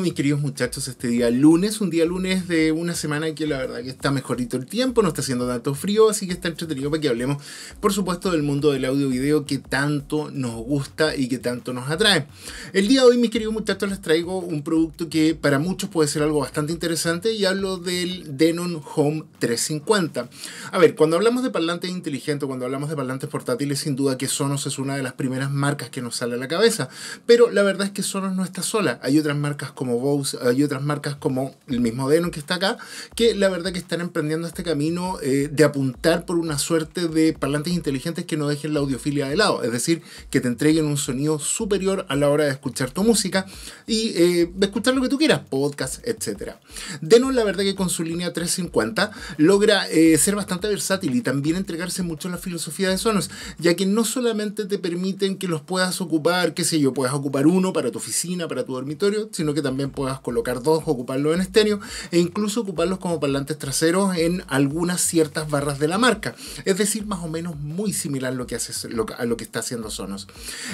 mis queridos muchachos este día lunes, un día lunes de una semana que la verdad que está mejorito el tiempo, no está haciendo tanto frío, así que está entretenido para que hablemos por supuesto del mundo del audio video que tanto nos gusta y que tanto nos atrae. El día de hoy mis queridos muchachos les traigo un producto que para muchos puede ser algo bastante interesante y hablo del Denon Home 350. A ver, cuando hablamos de parlantes inteligentes, cuando hablamos de parlantes portátiles, sin duda que Sonos es una de las primeras marcas que nos sale a la cabeza, pero la verdad es que Sonos no está sola, hay otras marcas como como Bose, hay otras marcas como el mismo Denon que está acá, que la verdad que están emprendiendo este camino eh, de apuntar por una suerte de parlantes inteligentes que no dejen la audiofilia de lado, es decir, que te entreguen un sonido superior a la hora de escuchar tu música y eh, escuchar lo que tú quieras, podcast, etc. Denon la verdad que con su línea 350 logra eh, ser bastante versátil y también entregarse mucho en la filosofía de Sonos, ya que no solamente te permiten que los puedas ocupar, qué sé yo, puedas ocupar uno para tu oficina, para tu dormitorio, sino que también puedas colocar dos, ocuparlos en estéreo e incluso ocuparlos como parlantes traseros en algunas ciertas barras de la marca. Es decir, más o menos muy similar lo que hace, a lo que está haciendo Sonos.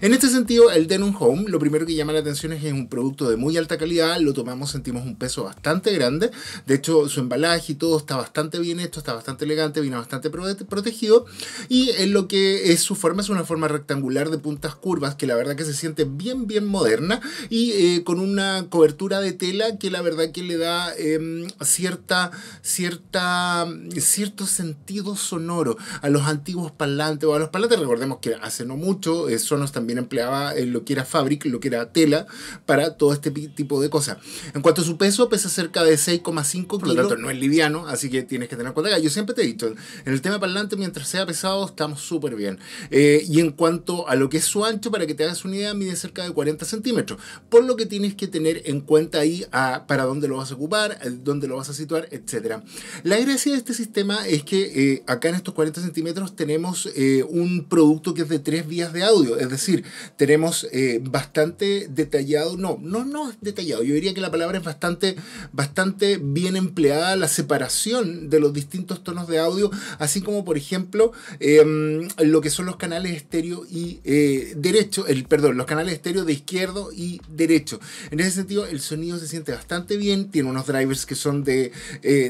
En este sentido, el Denon Home, lo primero que llama la atención es que es un producto de muy alta calidad, lo tomamos, sentimos un peso bastante grande. De hecho, su embalaje y todo está bastante bien hecho, está bastante elegante, viene bastante protegido. Y en lo que es su forma, es una forma rectangular de puntas curvas que la verdad que se siente bien, bien moderna y eh, con una cobertura de tela que la verdad que le da em, cierta, cierta, cierto sentido sonoro a los antiguos parlantes o a los parlantes. Recordemos que hace no mucho eh, Sonos también empleaba eh, lo que era fabric, lo que era tela, para todo este tipo de cosas. En cuanto a su peso, pesa cerca de 6,5 kilos. Por lo tanto, no es liviano, así que tienes que tener en cuenta. Yo siempre te he dicho, en el tema parlante, mientras sea pesado, estamos súper bien. Eh, y en cuanto a lo que es su ancho, para que te hagas una idea, mide cerca de 40 centímetros. Por lo que tienes que tener en cuenta ahí ah, para dónde lo vas a ocupar, dónde lo vas a situar, etcétera. La gracia de este sistema es que eh, acá en estos 40 centímetros tenemos eh, un producto que es de tres vías de audio, es decir, tenemos eh, bastante detallado, no, no, no es detallado, yo diría que la palabra es bastante, bastante bien empleada la separación de los distintos tonos de audio, así como por ejemplo em, lo que son los canales estéreo y derecho, el, perdón, los canales estéreo de izquierdo y derecho. En ese sentido, el sonido se siente bastante bien, tiene unos drivers que son de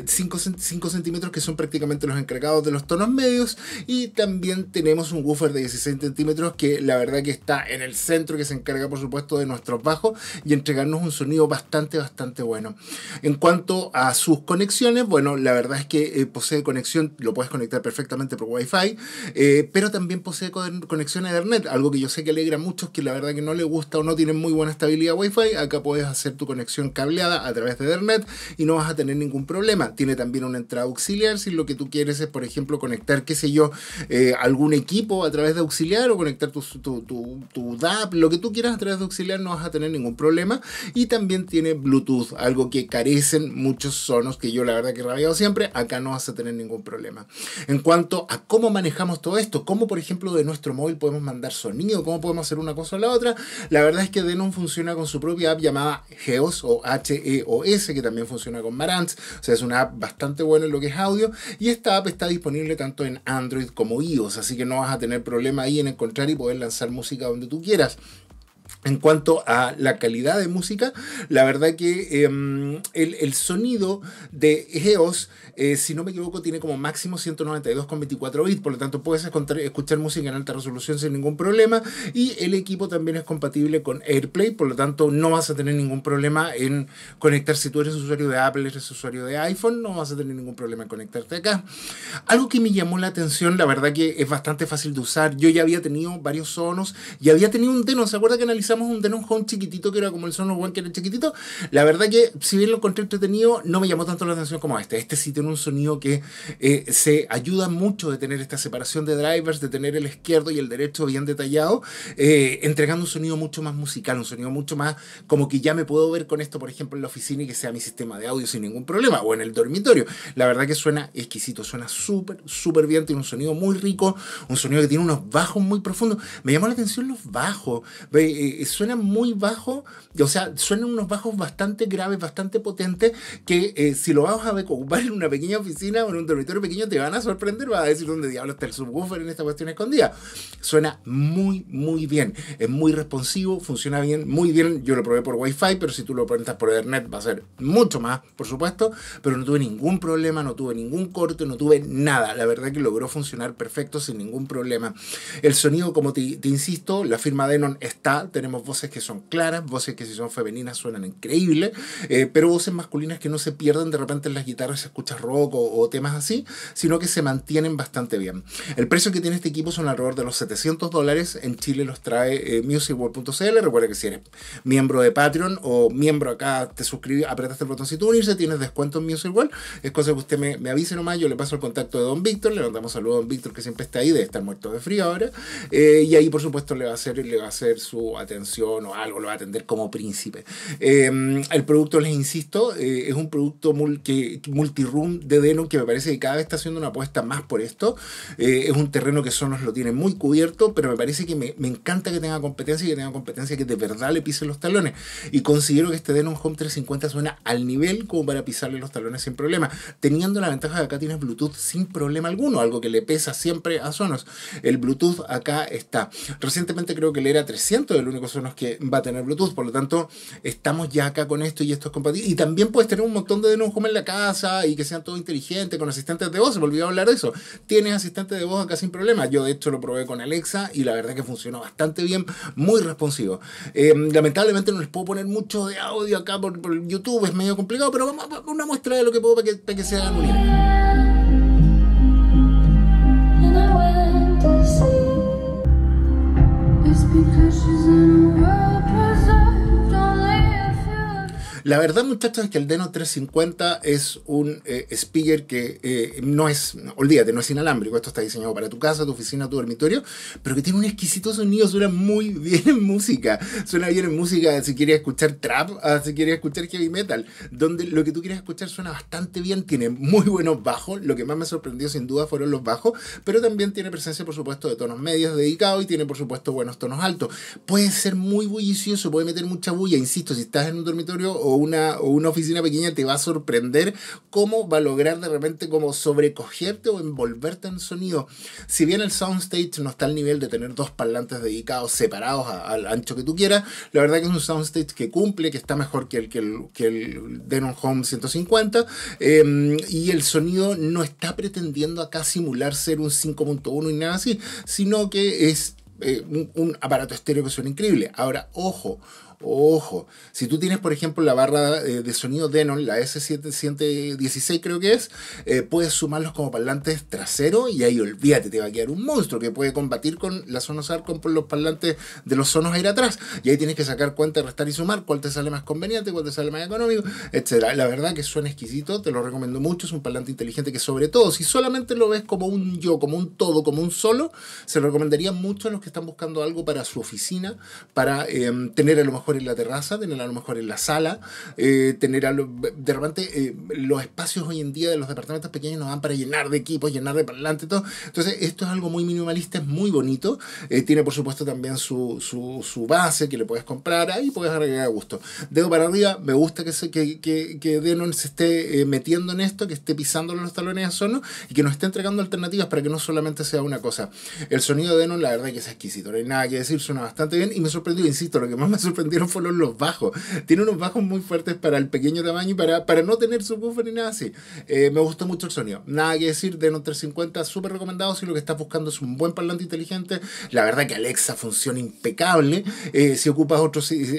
5 eh, centímetros que son prácticamente los encargados de los tonos medios y también tenemos un woofer de 16 centímetros que la verdad que está en el centro que se encarga por supuesto de nuestros bajos y entregarnos un sonido bastante bastante bueno. En cuanto a sus conexiones, bueno, la verdad es que eh, posee conexión, lo puedes conectar perfectamente por Wi-Fi, eh, pero también posee conexión a Ethernet, algo que yo sé que alegra a muchos que la verdad que no le gusta o no tienen muy buena estabilidad Wi-Fi, acá puedes hacer hacer tu conexión cableada a través de Ethernet y no vas a tener ningún problema. Tiene también una entrada auxiliar si lo que tú quieres es, por ejemplo, conectar, qué sé yo, eh, algún equipo a través de auxiliar o conectar tu, tu, tu, tu, DAP, lo que tú quieras a través de auxiliar no vas a tener ningún problema. Y también tiene Bluetooth, algo que carecen muchos sonos que yo la verdad que he rabiado siempre, acá no vas a tener ningún problema. En cuanto a cómo manejamos todo esto, cómo por ejemplo de nuestro móvil podemos mandar sonido, cómo podemos hacer una cosa o la otra, la verdad es que Denon funciona con su propia app llamada Geos o H-E-O-S que también funciona con Marantz. O sea, es una app bastante buena en lo que es audio. Y esta app está disponible tanto en Android como iOS, así que no vas a tener problema ahí en encontrar y poder lanzar música donde tú quieras. En cuanto a la calidad de música, la verdad que em, el, sonido de Geos, eh, si no me equivoco, tiene como máximo 192,24 bits, por lo tanto puedes escuchar música en alta resolución sin ningún problema y el equipo también es compatible con AirPlay, por lo tanto no vas a tener ningún problema en conectar, si tú eres usuario de Apple, eres usuario de iPhone, no vas a tener ningún problema en conectarte acá. Algo que me llamó la atención, la verdad que es bastante fácil de usar, yo ya había tenido varios sonos, y había tenido un Denon, ¿se acuerda que analizaba un Denon Home chiquitito que era como el Son One que era chiquitito, la verdad que si bien lo encontré entretenido, no me llamó tanto la atención como este. Este sí tiene un sonido que eh, se ayuda mucho de tener esta separación de drivers, de tener el izquierdo y el derecho bien detallado, eh, entregando un sonido mucho más musical, un sonido mucho más como que ya me puedo ver con esto, por ejemplo, en la oficina y que sea mi sistema de audio sin ningún problema, o en el dormitorio. La verdad que suena exquisito, suena súper, súper bien, tiene un sonido muy rico, un sonido que tiene unos bajos muy profundos. Me llamó la atención los bajos. Eh, eh, suena muy bajo, o sea, suenan unos bajos bastante graves, bastante potentes, que eh, si lo vas a ocupar en una pequeña oficina o en un territorio pequeño te van a sorprender, vas a decir dónde diablos está el subwoofer en esta cuestión escondida. Suena muy, muy bien, es muy responsivo, funciona bien, muy bien. Yo lo probé por Wi-Fi, pero si tú lo presentas por Ethernet va a ser mucho más, por supuesto, pero no tuve ningún problema, no tuve ningún corte, no tuve nada. La verdad que logró funcionar perfecto sin ningún problema. El sonido, como te, te insisto, la firma Denon está, tenemos voces que son claras, voces que si son femeninas suenan increíbles, eh, pero voces masculinas que no se pierden de repente en las guitarras, se escucha rock o, temas así, sino que se mantienen bastante bien. El precio que tiene este equipo son alrededor de los 700 dólares, en Chile los trae eh, musicworld.cl, recuerda que si eres miembro de Patreon o miembro acá, te suscribes, apretas el botoncito unirse, tienes descuento en Music es cosa que usted me, avise nomás, yo le paso el contacto de Don Víctor, le mandamos saludos a Don Víctor que siempre está ahí, de estar muerto de frío ahora, eh, y ahí por supuesto le va a hacer, le va a hacer su atención o algo, lo va a atender como príncipe. Em, el producto, les insisto, eh, es un producto multi-room de Denon que me parece que cada vez está haciendo una apuesta más por esto. Eh, es un terreno que Sonos lo tiene muy cubierto, pero me parece que me, encanta que tenga competencia y que tenga competencia que de verdad le pise los talones. Y considero que este Denon Home 350 suena al nivel como para pisarle los talones sin problema, teniendo la ventaja de acá tienes Bluetooth sin problema alguno, algo que le pesa siempre a Sonos. El Bluetooth acá está. Recientemente creo que le era 300 el único son los que va a tener Bluetooth. Por lo tanto, estamos ya acá con esto y esto es compatible. Y también puedes tener un montón de denuncias en la casa y que sean todo inteligente con asistentes de voz. Se me olvidó hablar de eso. Tienes asistente de voz acá sin problema. Yo, de hecho, lo probé con Alexa y la verdad que funcionó bastante bien, muy responsivo. Em, lamentablemente no les puedo poner mucho de audio acá por, YouTube, es medio complicado, pero vamos a una muestra de lo que puedo para que, para que se hagan unir. La verdad, muchachos, es que el Deno 350 es un eh, speaker que eh, no es, olvídate, no es inalámbrico. Esto está diseñado para tu casa, tu oficina, tu dormitorio, pero que tiene un exquisito sonido. Suena muy bien en música. Suena bien en música si quieres escuchar trap, ah, si quieres escuchar heavy metal, donde lo que tú quieres escuchar suena bastante bien. Tiene muy buenos bajos. Lo que más me sorprendió, sin duda, fueron los bajos, pero también tiene presencia, por supuesto, de tonos medios dedicados y tiene, por supuesto, buenos tonos altos. Puede ser muy bullicioso, puede meter mucha bulla. Insisto, si estás en un dormitorio o una, oficina pequeña te va a sorprender cómo va a lograr de repente como sobrecogerte o envolverte en sonido. Si bien el soundstage no está al nivel de tener dos parlantes dedicados separados al ancho que tú quieras, la verdad que es un soundstage que cumple, que está mejor que el, que el, que el Denon Home 150 em, y el sonido no está pretendiendo acá simular ser un 5.1 y nada así, sino que es eh, un, un aparato estéreo que suena increíble. Ahora, ojo, Ojo, si tú tienes, por ejemplo, la barra eh, de sonido Denon, la S716 creo que es, eh, puedes sumarlos como parlantes trasero y ahí olvídate, te va a quedar un monstruo que puede combatir con la Sonos Arcon por los parlantes de los Sonos Aire atrás. Y ahí tienes que sacar cuenta, restar y sumar, cuál te sale más conveniente, cuál te sale más económico, Etcétera La verdad que suena exquisito, te lo recomiendo mucho, es un parlante inteligente que sobre todo, si solamente lo ves como un yo, como un todo, como un solo, se lo recomendaría mucho a los que están buscando algo para su oficina, para em, tener a lo mejor en la terraza, tener a lo mejor en la sala, eh, tener a lo, de repente eh, los espacios hoy en día de los departamentos pequeños nos van para llenar de equipos, llenar de parlantes, todo. Entonces, esto es algo muy minimalista, es muy bonito. Eh, tiene, por supuesto, también su, base que le puedes comprar, ahí puedes agregar a gusto. Dedo para arriba, me gusta que, se, que, que, que Denon se esté metiendo en esto, que esté pisando los talones a Sonos y que nos esté entregando alternativas para que no solamente sea una cosa. El sonido de Denon, la verdad, que es exquisito, no hay nada que decir, suena bastante bien y me sorprendió, insisto, lo que más me sorprendió fueron los bajos. Tiene unos bajos muy fuertes para el pequeño tamaño y para, no tener subwoofer ni nada así. Eh, me gustó mucho el sonido. Nada que decir, de 350, súper recomendado. Si lo que estás buscando es un buen parlante inteligente, la verdad que Alexa funciona impecable. Eh, si ocupas otros si,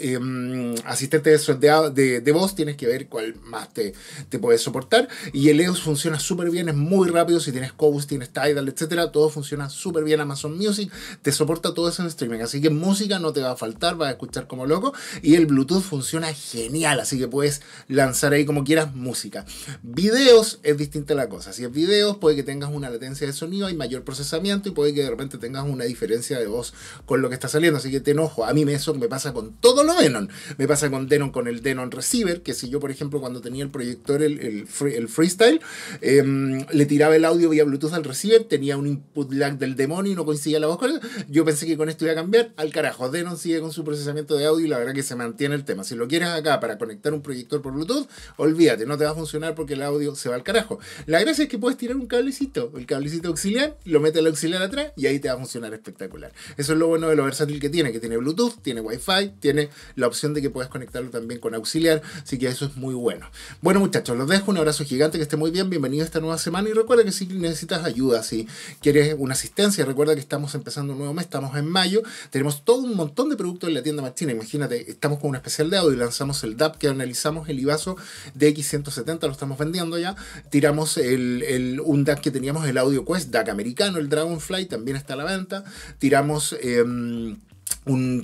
em, de, de, de, voz, tienes que ver cuál más te, te puedes soportar. Y el EOS funciona súper bien, es muy rápido. Si tienes Cobus, tienes Tidal, etcétera, todo funciona súper bien. Amazon Music te soporta todo eso en streaming. Así que música no te va a faltar, vas a escuchar como loco. Y el Bluetooth funciona genial, así que puedes lanzar ahí como quieras música. Videos es distinta la cosa. Si es videos, puede que tengas una latencia de sonido, y mayor procesamiento y puede que de repente tengas una diferencia de voz con lo que está saliendo. Así que te enojo. A mí eso me pasa con todo lo Denon. Me pasa con Denon, con el Denon Receiver, que si yo, por ejemplo, cuando tenía el proyector, el, freestyle, em, le tiraba el audio vía Bluetooth al receiver, tenía un input lag del demonio y no coincidía la voz con Yo pensé que con esto iba a cambiar. Al carajo, Denon sigue con su procesamiento de audio y la verdad que se mantiene el tema. Si lo quieres acá para conectar un proyector por Bluetooth, olvídate, no te va a funcionar porque el audio se va al carajo. La gracia es que puedes tirar un cablecito, el cablecito auxiliar, lo metes al auxiliar atrás y ahí te va a funcionar espectacular. Eso es lo bueno de lo versátil que tiene, que tiene Bluetooth, tiene Wi-Fi, tiene la opción de que puedas conectarlo también con auxiliar, así que eso es muy bueno. Bueno muchachos, los dejo, un abrazo gigante, que esté muy bien, bienvenido a esta nueva semana y recuerda que si necesitas ayuda, si quieres una asistencia, recuerda que estamos empezando un nuevo mes, estamos en mayo, tenemos todo un montón de productos en la tienda China. Imagínate, estamos con un especial de audio y lanzamos el DAP que analizamos el IVASO dx 170 lo estamos vendiendo ya. Tiramos el, un DAC que teníamos, el Audio Quest, DAC americano, el Dragonfly, también está a la venta. Tiramos... Em,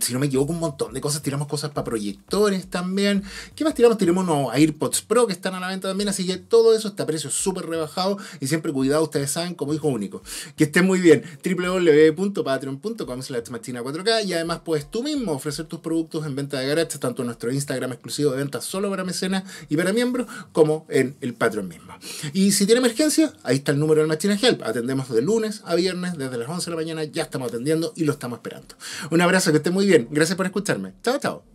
si no me equivoco, un montón de cosas. Tiramos cosas para proyectores también. ¿Qué más tiramos? Tiramos unos AirPods Pro que están a la venta también. Así que todo eso está a precio súper rebajado. Y siempre cuidado, ustedes saben, como hijo único. Que estén muy bien. www.patreon.com 4K. Y además puedes tú mismo ofrecer tus productos en venta de garaje tanto en nuestro Instagram exclusivo de ventas solo para mecenas y para miembros, como en el Patreon mismo. Y si tiene emergencia, ahí está el número del Machina Help. Atendemos de lunes a viernes, desde las 11 de la mañana. Ya estamos atendiendo y lo estamos esperando. Un abrazo que esté muy bien. Gracias por escucharme. Chao, chao.